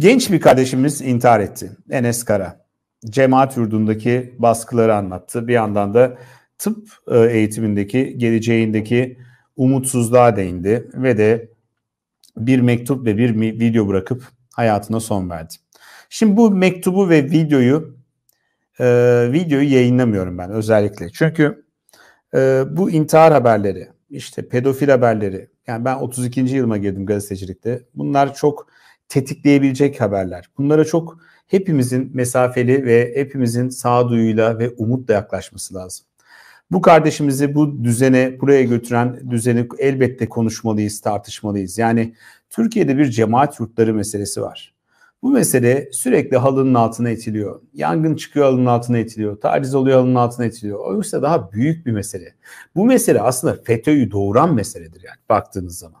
Genç bir kardeşimiz intihar etti. Enes Kara. Cemaat yurdundaki baskıları anlattı. Bir yandan da tıp e, eğitimindeki geleceğindeki umutsuzluğa değindi ve de bir mektup ve bir video bırakıp hayatına son verdi. Şimdi bu mektubu ve videoyu e, videoyu yayınlamıyorum ben özellikle. Çünkü e, bu intihar haberleri, işte pedofil haberleri. Yani ben 32. yılıma girdim gazetecilikte. Bunlar çok tetikleyebilecek haberler. Bunlara çok hepimizin mesafeli ve hepimizin sağduyuyla ve umutla yaklaşması lazım. Bu kardeşimizi bu düzene, buraya götüren düzeni elbette konuşmalıyız, tartışmalıyız. Yani Türkiye'de bir cemaat yurtları meselesi var. Bu mesele sürekli halının altına itiliyor. Yangın çıkıyor halının altına itiliyor. Taciz oluyor halının altına itiliyor. Oysa daha büyük bir mesele. Bu mesele aslında FETÖ'yü doğuran meseledir yani baktığınız zaman.